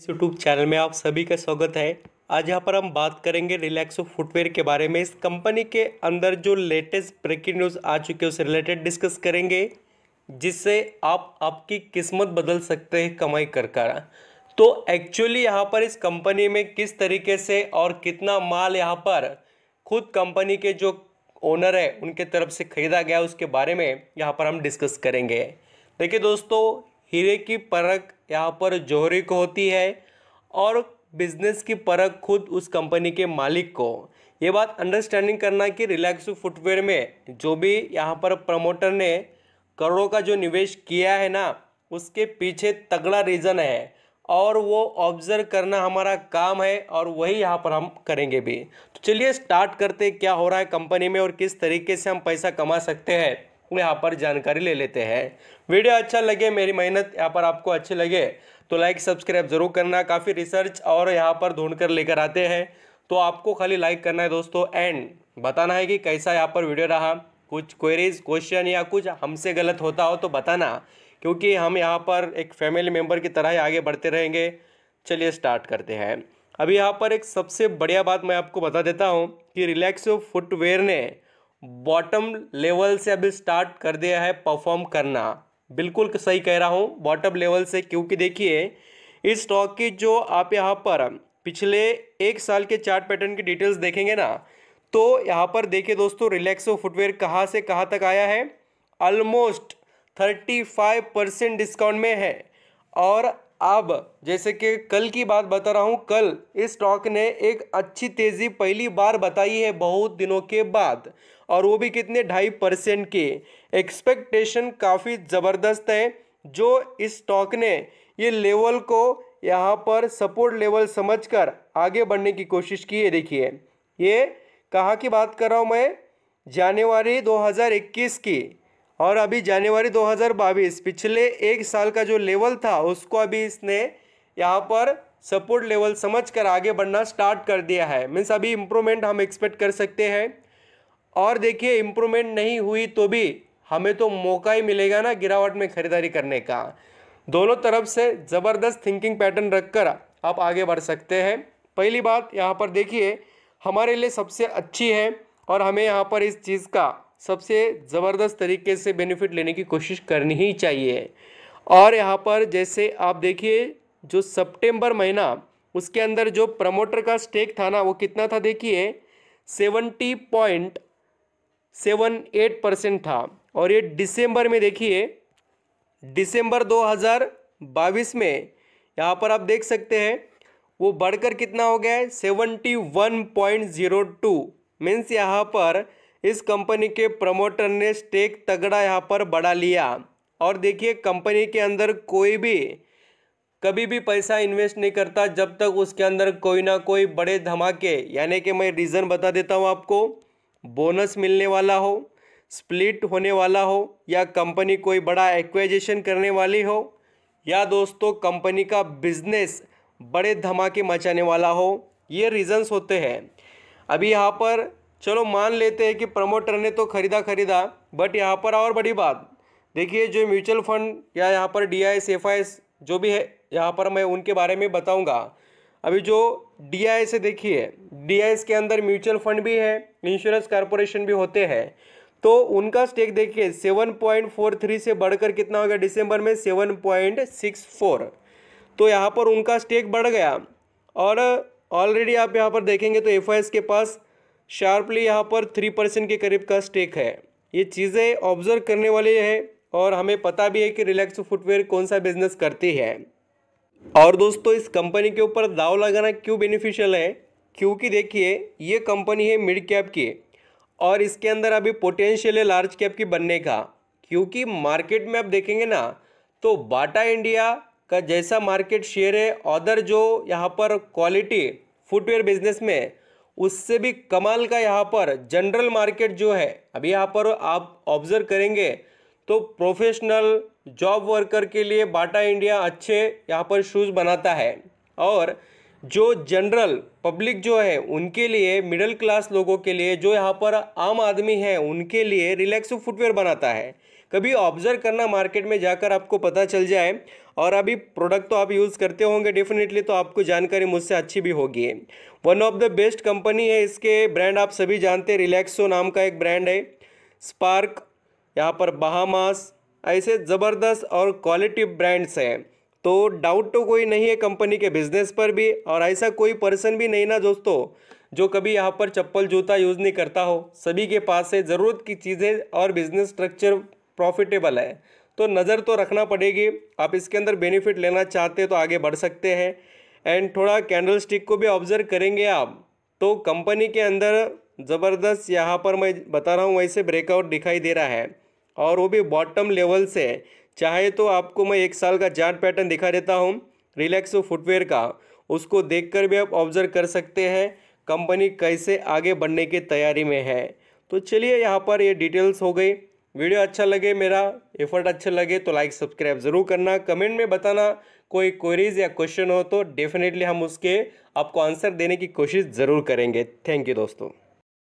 इस YouTube channel में आप सभी का स्वागत है आज यहाँ पर हम बात करेंगे रिलैक्सो फुटवेयर के बारे में इस कंपनी के अंदर जो लेटेस्ट ब्रेकिंग न्यूज़ आ चुकी है उससे रिलेटेड डिस्कस करेंगे जिससे आप आपकी किस्मत बदल सकते हैं कमाई कर कर तो एक्चुअली यहाँ पर इस कंपनी में किस तरीके से और कितना माल यहाँ पर खुद कंपनी के जो ओनर है उनके तरफ से खरीदा गया उसके बारे में यहाँ पर हम डिस्कस करेंगे देखिए दोस्तों हीरे की परख यहाँ पर जोहरी को होती है और बिजनेस की परख खुद उस कंपनी के मालिक को ये बात अंडरस्टैंडिंग करना कि रिलैक्सो फुटवेयर में जो भी यहाँ पर प्रमोटर ने करोड़ों का जो निवेश किया है ना उसके पीछे तगड़ा रीज़न है और वो ऑब्जर्व करना हमारा काम है और वही यहाँ पर हम करेंगे भी तो चलिए स्टार्ट करते क्या हो रहा है कंपनी में और किस तरीके से हम पैसा कमा सकते हैं यहाँ पर जानकारी ले लेते हैं वीडियो अच्छा लगे मेरी मेहनत यहाँ पर आपको अच्छी लगे तो लाइक सब्सक्राइब ज़रूर करना काफ़ी रिसर्च और यहाँ पर ढूंढ कर लेकर आते हैं तो आपको खाली लाइक करना है दोस्तों एंड बताना है कि कैसा यहाँ पर वीडियो रहा कुछ क्वेरीज क्वेश्चन या कुछ हमसे गलत होता हो तो बताना क्योंकि हम यहाँ पर एक फैमिली मेम्बर की तरह ही आगे बढ़ते रहेंगे चलिए स्टार्ट करते हैं अभी यहाँ पर एक सबसे बढ़िया बात मैं आपको बता देता हूँ कि रिलैक्सो फुटवेयर ने बॉटम लेवल से अभी स्टार्ट कर दिया है परफॉर्म करना बिल्कुल सही कह रहा हूँ बॉटम लेवल से क्योंकि देखिए इस स्टॉक की जो आप यहाँ पर पिछले एक साल के चार्ट पैटर्न की डिटेल्स देखेंगे ना तो यहाँ पर देखिए दोस्तों रिलैक्सो फुटवेयर कहाँ से कहाँ तक आया है almost thirty five percent discount में है और अब जैसे कि कल की बात बता रहा हूँ कल इस स्टॉक ने एक अच्छी तेज़ी पहली बार बताई है बहुत दिनों के बाद और वो भी कितने ढाई परसेंट के एक्सपेक्टेशन काफ़ी ज़बरदस्त है जो इस स्टॉक ने ये लेवल को यहाँ पर सपोर्ट लेवल समझकर आगे बढ़ने की कोशिश की है देखिए ये कहाँ की बात कर रहा हूँ मैं जानेवारी दो की और अभी जनवरी 2022 पिछले एक साल का जो लेवल था उसको अभी इसने यहाँ पर सपोर्ट लेवल समझकर आगे बढ़ना स्टार्ट कर दिया है मीन्स अभी इम्प्रूवमेंट हम एक्सपेक्ट कर सकते हैं और देखिए इम्प्रूवमेंट नहीं हुई तो भी हमें तो मौका ही मिलेगा ना गिरावट में खरीदारी करने का दोनों तरफ से ज़बरदस्त थिंकिंग पैटर्न रखकर आप आगे बढ़ सकते हैं पहली बात यहाँ पर देखिए हमारे लिए सबसे अच्छी है और हमें यहाँ पर इस चीज़ का सबसे ज़बरदस्त तरीके से बेनिफिट लेने की कोशिश करनी ही चाहिए और यहाँ पर जैसे आप देखिए जो सितंबर महीना उसके अंदर जो प्रमोटर का स्टेक था ना वो कितना था देखिए seventy point seven eight percent था और ये दिसंबर में देखिए दिसंबर बाईस में यहाँ पर आप देख सकते हैं वो बढ़कर कितना हो गया है seventy one point zero two means यहाँ पर इस कंपनी के प्रमोटर ने स्टेक तगड़ा यहाँ पर बढ़ा लिया और देखिए कंपनी के अंदर कोई भी कभी भी पैसा इन्वेस्ट नहीं करता जब तक उसके अंदर कोई ना कोई बड़े धमाके यानी कि मैं रीज़न बता देता हूँ आपको बोनस मिलने वाला हो स्प्लिट होने वाला हो या कंपनी कोई बड़ा एक्वाइजेशन करने वाली हो या दोस्तों कंपनी का बिजनेस बड़े धमाके मचाने वाला हो ये रीज़न्स होते हैं अभी यहाँ पर चलो मान लेते हैं कि प्रमोटर ने तो खरीदा खरीदा बट यहाँ पर और बड़ी बात देखिए जो म्यूचुअल फंड या यहाँ पर डी आई एस जो भी है यहाँ पर मैं उनके बारे में बताऊँगा अभी जो डी आई से देखिए डी आई के अंदर म्यूचुअल फंड भी है इंश्योरेंस कॉरपोरेशन भी होते हैं तो उनका स्टेक देखिए सेवन पॉइंट फोर थ्री से बढ़कर कितना हो गया दिसंबर में सेवन पॉइंट सिक्स फोर तो यहाँ पर उनका स्टेक बढ़ गया और ऑलरेडी आप यहाँ पर देखेंगे तो एफ के पास शार्पली यहाँ पर थ्री परसेंट के करीब का स्टेक है ये चीज़ें ऑब्जर्व करने वाली है और हमें पता भी है कि रिलैक्स फुटवेयर कौन सा बिजनेस करती है और दोस्तों इस कंपनी के ऊपर दाव लगाना क्यों बेनिफिशियल है क्योंकि देखिए ये कंपनी है मिड कैप की और इसके अंदर अभी पोटेंशियल है लार्ज कैप की बनने का क्योंकि मार्केट में आप देखेंगे ना तो बाटा इंडिया का जैसा मार्केट शेयर है अदर जो यहाँ पर क्वालिटी फुटवेयर बिजनेस में उससे भी कमाल का यहाँ पर जनरल मार्केट जो है अभी यहाँ पर आप ऑब्जर्व करेंगे तो प्रोफेशनल जॉब वर्कर के लिए बाटा इंडिया अच्छे यहाँ पर शूज़ बनाता है और जो जनरल पब्लिक जो है उनके लिए मिडिल क्लास लोगों के लिए जो यहाँ पर आम आदमी है उनके लिए रिलैक्स फुटवेयर बनाता है कभी ऑब्जर्व करना मार्केट में जाकर आपको पता चल जाए और अभी प्रोडक्ट तो आप यूज़ करते होंगे डेफिनेटली तो आपको जानकारी मुझसे अच्छी भी होगी one of the best company है इसके ब्रांड आप सभी जानते हैं रिलैक्सो नाम का एक ब्रांड है स्पार्क यहाँ पर बहामास ऐसे ज़बरदस्त और क्वालिटी ब्रांड्स हैं तो डाउट तो कोई नहीं है कंपनी के बिजनेस पर भी और ऐसा कोई पर्सन भी नहीं ना दोस्तों जो कभी यहाँ पर चप्पल जूता यूज़ नहीं करता हो सभी के पास से ज़रूरत की चीज़ें और बिजनेस स्ट्रक्चर प्रॉफिटेबल है तो नज़र तो रखना पड़ेगी आप इसके अंदर बेनिफिट लेना चाहते तो आगे बढ़ सकते हैं एंड थोड़ा कैंडल स्टिक को भी ऑब्जर्व करेंगे आप तो कंपनी के अंदर ज़बरदस्त यहाँ पर मैं बता रहा हूँ वैसे ब्रेकआउट दिखाई दे रहा है और वो भी बॉटम लेवल से चाहे तो आपको मैं एक साल का जाट पैटर्न दिखा देता हूँ रिलैक्सो फुटवेयर का उसको देखकर भी आप ऑब्जर्व कर सकते हैं कंपनी कैसे आगे बढ़ने की तैयारी में है तो चलिए यहाँ पर ये डिटेल्स हो गई वीडियो अच्छा लगे मेरा एफर्ट अच्छे लगे तो लाइक सब्सक्राइब ज़रूर करना कमेंट में बताना कोई क्वेरीज या क्वेश्चन हो तो डेफिनेटली हम उसके आपको आंसर देने की कोशिश ज़रूर करेंगे थैंक यू दोस्तों